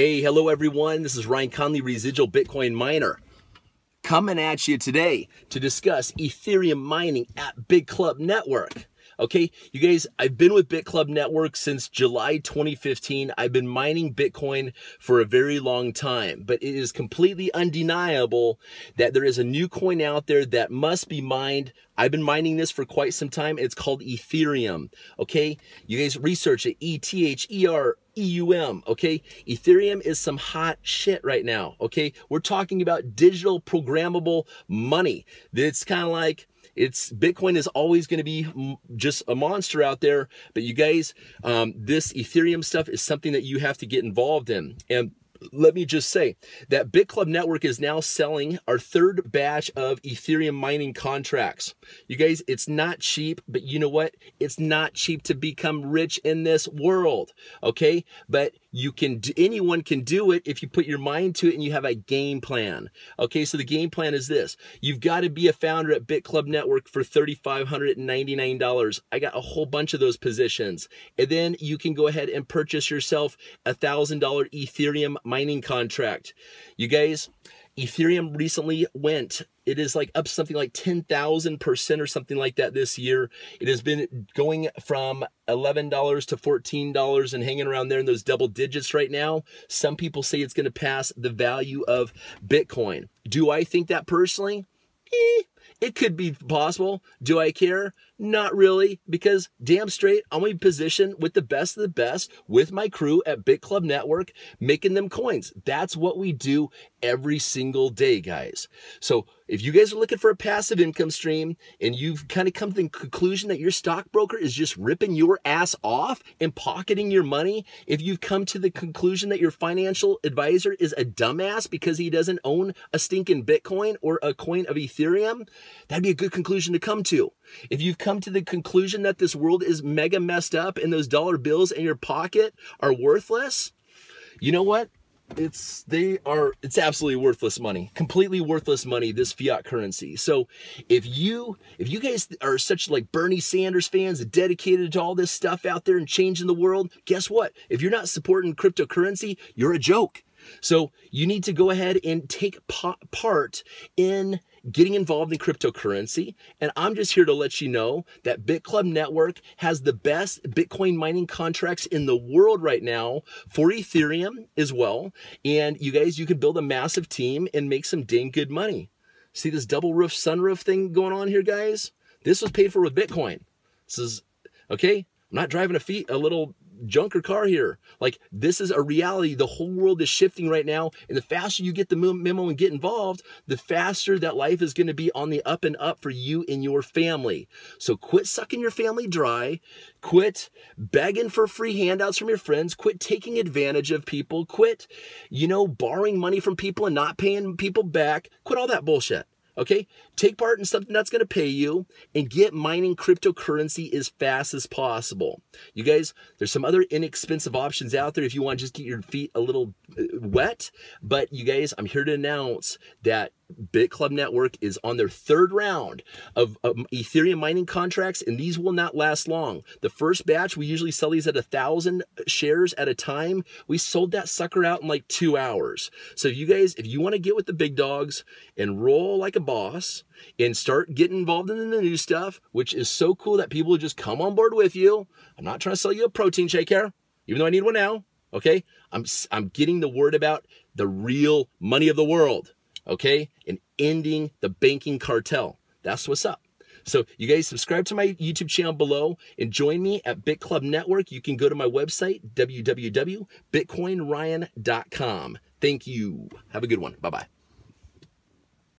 Hey, hello everyone. This is Ryan Conley, residual Bitcoin miner, coming at you today to discuss Ethereum mining at Big Club Network. Okay, you guys, I've been with Bit Club Network since July 2015. I've been mining Bitcoin for a very long time, but it is completely undeniable that there is a new coin out there that must be mined. I've been mining this for quite some time. It's called Ethereum. Okay, you guys research it E T H E R EUM, okay? Ethereum is some hot shit right now, okay? We're talking about digital programmable money. It's kind of like, it's Bitcoin is always going to be just a monster out there. But you guys, um, this Ethereum stuff is something that you have to get involved in. And let me just say that BitClub Network is now selling our third batch of Ethereum mining contracts. You guys, it's not cheap, but you know what? It's not cheap to become rich in this world, okay? But you can do, anyone can do it if you put your mind to it and you have a game plan. Okay, so the game plan is this. You've got to be a founder at Bit Club Network for $3,599. I got a whole bunch of those positions. And then you can go ahead and purchase yourself a $1,000 Ethereum mining contract. You guys, Ethereum recently went it is like up something like 10,000% or something like that this year. It has been going from $11 to $14 and hanging around there in those double digits right now. Some people say it's going to pass the value of Bitcoin. Do I think that personally? Eh, it could be possible. Do I care? Not really, because damn straight, I'm in position with the best of the best with my crew at Bit Club Network, making them coins. That's what we do every single day, guys. So if you guys are looking for a passive income stream and you've kind of come to the conclusion that your stockbroker is just ripping your ass off and pocketing your money, if you've come to the conclusion that your financial advisor is a dumbass because he doesn't own a stinking Bitcoin or a coin of Ethereum, that'd be a good conclusion to come to. If you've come to the conclusion that this world is mega messed up and those dollar bills in your pocket are worthless, you know what? it's they are it's absolutely worthless money completely worthless money this fiat currency so if you if you guys are such like bernie sanders fans dedicated to all this stuff out there and changing the world guess what if you're not supporting cryptocurrency you're a joke so you need to go ahead and take part in getting involved in cryptocurrency. And I'm just here to let you know that BitClub Network has the best Bitcoin mining contracts in the world right now for Ethereum as well. And you guys, you can build a massive team and make some dang good money. See this double roof sunroof thing going on here, guys? This was paid for with Bitcoin. This is, okay, I'm not driving a, feet, a little junker car here. Like this is a reality. The whole world is shifting right now. And the faster you get the memo and get involved, the faster that life is going to be on the up and up for you and your family. So quit sucking your family dry. Quit begging for free handouts from your friends. Quit taking advantage of people. Quit, you know, borrowing money from people and not paying people back. Quit all that bullshit. Okay, take part in something that's going to pay you and get mining cryptocurrency as fast as possible. You guys, there's some other inexpensive options out there if you want to just get your feet a little uh, wet. But you guys, I'm here to announce that BitClub Network is on their third round of, of, Ethereum mining contracts, and these will not last long. The first batch, we usually sell these at a thousand shares at a time. We sold that sucker out in like two hours. So, if you guys, if you want to get with the big dogs and roll like a boss and start getting involved in the new stuff, which is so cool that people just come on board with you. I'm not trying to sell you a protein shake here, even though I need one now. Okay, I'm I'm getting the word about the real money of the world okay? And ending the banking cartel. That's what's up. So you guys subscribe to my YouTube channel below and join me at Bit Club Network. You can go to my website, www.bitcoinryan.com. Thank you. Have a good one. Bye-bye.